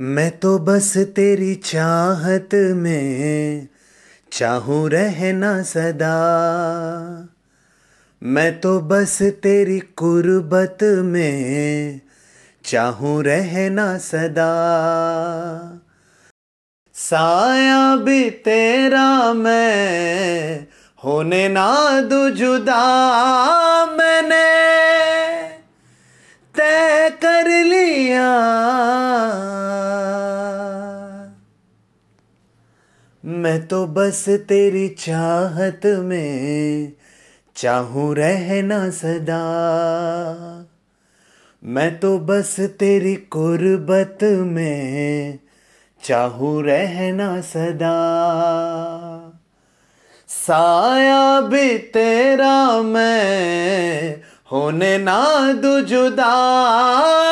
मैं तो बस तेरी चाहत में चाहूँ रहना सदा मैं तो बस तेरी कुर्बत में चाहूँ रहना सदा साया भी तेरा मैं होने ना जुदा मैं तो बस तेरी चाहत में चाहूँ रहना सदा मैं तो बस तेरी कुर्बत में चाहूँ रहना सदा साया भी तेरा मैं होने ना दुजुदा